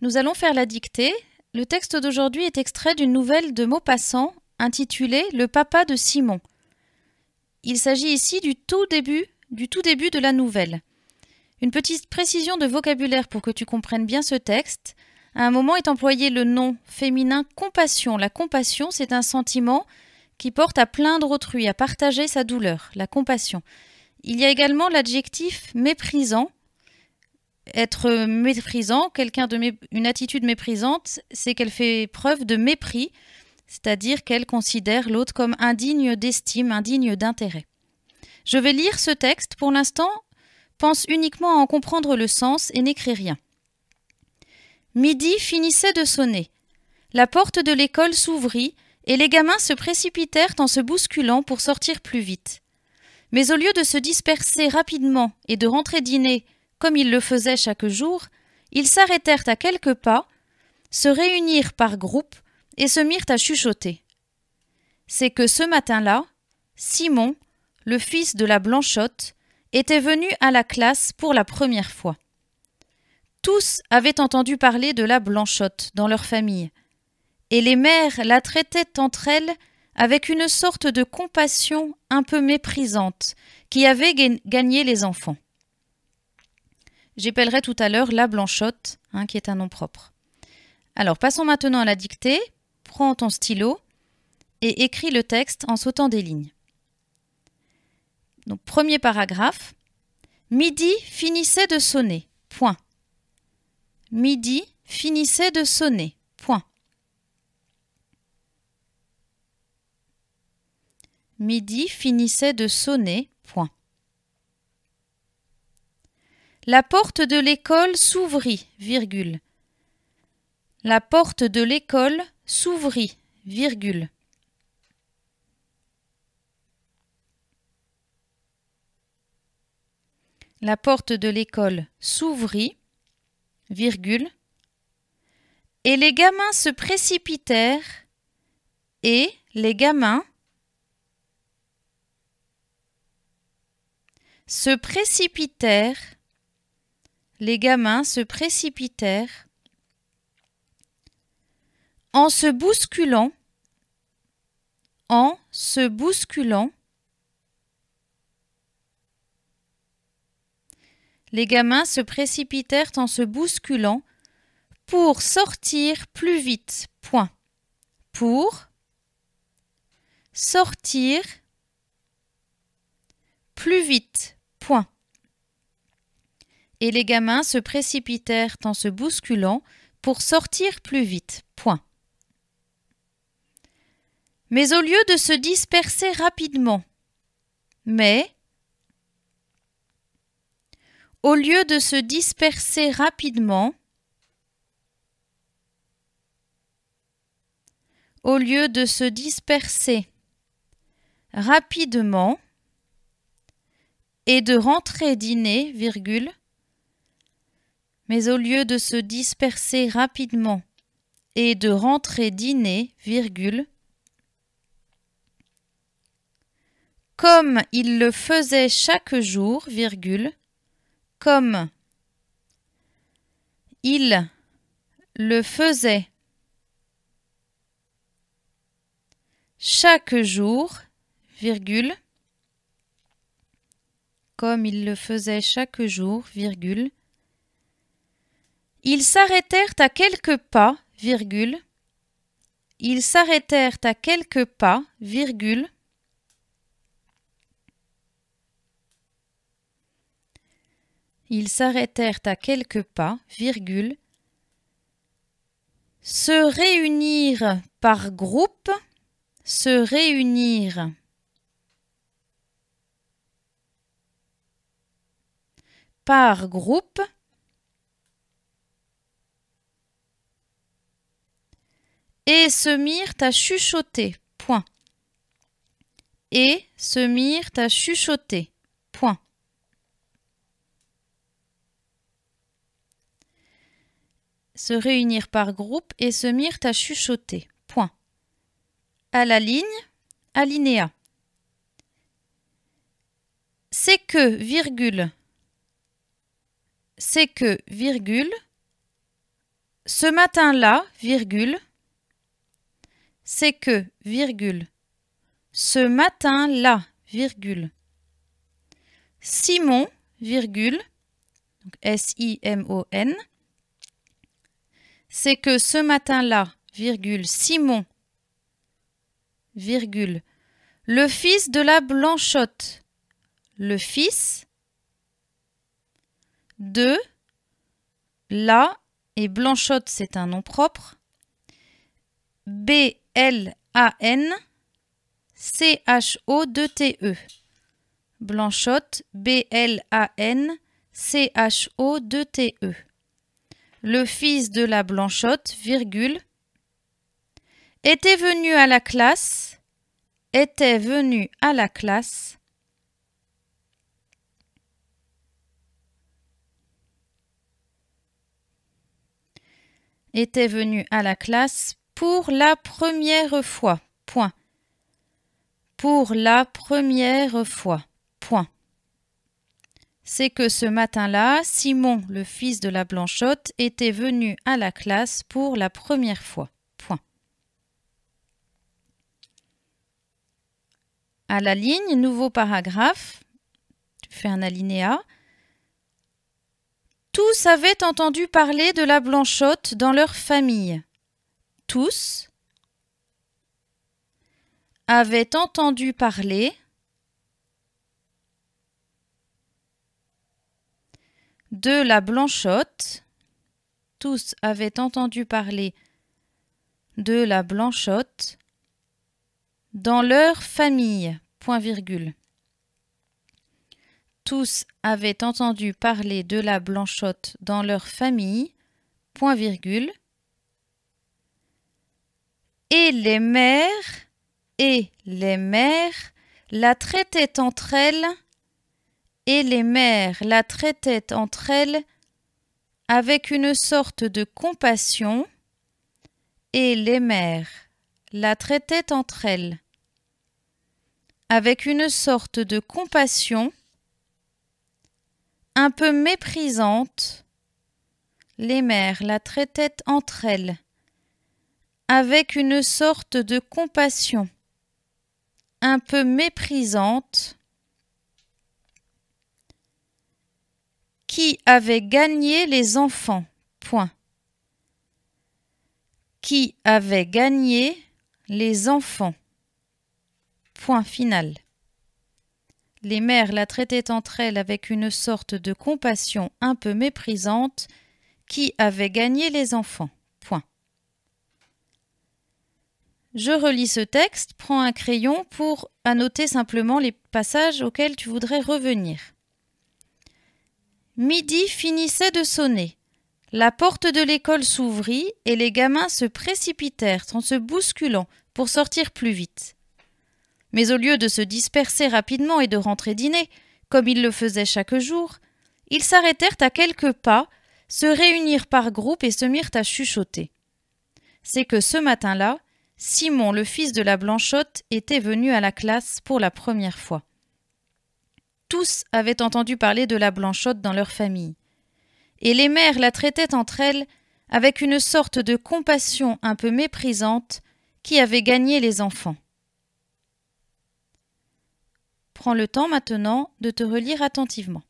Nous allons faire la dictée. Le texte d'aujourd'hui est extrait d'une nouvelle de Maupassant intitulée Le papa de Simon. Il s'agit ici du tout début, du tout début de la nouvelle. Une petite précision de vocabulaire pour que tu comprennes bien ce texte. À un moment est employé le nom féminin compassion. La compassion, c'est un sentiment qui porte à plaindre autrui, à partager sa douleur, la compassion. Il y a également l'adjectif méprisant être méprisant, quelqu'un de une attitude méprisante, c'est qu'elle fait preuve de mépris, c'est-à-dire qu'elle considère l'autre comme indigne d'estime, indigne d'intérêt. Je vais lire ce texte. Pour l'instant, pense uniquement à en comprendre le sens et n'écris rien. Midi finissait de sonner. La porte de l'école s'ouvrit et les gamins se précipitèrent en se bousculant pour sortir plus vite. Mais au lieu de se disperser rapidement et de rentrer dîner comme ils le faisaient chaque jour, ils s'arrêtèrent à quelques pas, se réunirent par groupes et se mirent à chuchoter. C'est que ce matin-là, Simon, le fils de la Blanchotte, était venu à la classe pour la première fois. Tous avaient entendu parler de la Blanchotte dans leur famille, et les mères la traitaient entre elles avec une sorte de compassion un peu méprisante qui avait gagné les enfants. J'épellerai tout à l'heure la blanchotte, hein, qui est un nom propre. Alors, passons maintenant à la dictée. Prends ton stylo et écris le texte en sautant des lignes. Donc, premier paragraphe. Midi finissait de sonner. Point. Midi finissait de sonner. Point. Midi finissait de sonner. Point. La porte de l'école s'ouvrit, virgule. La porte de l'école s'ouvrit, virgule. La porte de l'école s'ouvrit, virgule. Et les gamins se précipitèrent, et les gamins se précipitèrent les gamins se précipitèrent en se bousculant, en se bousculant. Les gamins se précipitèrent en se bousculant pour sortir plus vite. Point. Pour sortir plus vite. Point et les gamins se précipitèrent en se bousculant pour sortir plus vite. Point. Mais au lieu de se disperser rapidement, mais au lieu de se disperser rapidement, au lieu de se disperser rapidement et de rentrer dîner, virgule, mais au lieu de se disperser rapidement et de rentrer dîner, comme il le faisait chaque jour, comme il le faisait chaque jour, comme il le faisait chaque jour, ils s'arrêtèrent à quelques pas, virgule. Ils s'arrêtèrent à quelques pas, virgule. Ils s'arrêtèrent à quelques pas, virgule. Se réunir par groupe, se réunir par groupe Et se mirent à chuchoter. Point. Et se mirent à chuchoter. Point. Se réunir par groupe et se mirent à chuchoter. Point. À la ligne, alinéa. C'est que, virgule. C'est que, virgule. Ce matin-là, virgule c'est que, virgule, ce matin-là, virgule, Simon, virgule, S-I-M-O-N, c'est que ce matin-là, virgule, Simon, virgule, le fils de la Blanchotte, le fils de la, et Blanchotte c'est un nom propre, B l a n c h o 2 t e Blanchotte, B-L-A-N-C-H-O-2-T-E. Le fils de la Blanchotte, virgule, était venu à la classe, était venu à la classe, était venu à la classe pour la première fois. Point. Pour la première fois. Point. C'est que ce matin-là, Simon, le fils de la Blanchotte, était venu à la classe pour la première fois. Point. À la ligne, nouveau paragraphe. Tu fais un alinéa. Tous avaient entendu parler de la Blanchotte dans leur famille tous avaient entendu parler de la blanchotte. Tous avaient entendu parler de la blanchotte dans leur famille. Point virgule. Tous avaient entendu parler de la blanchotte dans leur famille. Point virgule et les mères et les mères la traitaient entre elles et les mères la traitaient entre elles avec une sorte de compassion et les mères la traitaient entre elles avec une sorte de compassion un peu méprisante les mères la traitaient entre elles avec une sorte de compassion un peu méprisante qui avait gagné les enfants. Point. Qui avait gagné les enfants. Point final. Les mères la traitaient entre elles avec une sorte de compassion un peu méprisante qui avait gagné les enfants. Point. Je relis ce texte, prends un crayon pour annoter simplement les passages auxquels tu voudrais revenir. Midi finissait de sonner. La porte de l'école s'ouvrit et les gamins se précipitèrent en se bousculant pour sortir plus vite. Mais au lieu de se disperser rapidement et de rentrer dîner, comme ils le faisaient chaque jour, ils s'arrêtèrent à quelques pas, se réunirent par groupe et se mirent à chuchoter. C'est que ce matin-là, Simon, le fils de la Blanchotte, était venu à la classe pour la première fois. Tous avaient entendu parler de la Blanchotte dans leur famille, et les mères la traitaient entre elles avec une sorte de compassion un peu méprisante qui avait gagné les enfants. Prends le temps maintenant de te relire attentivement.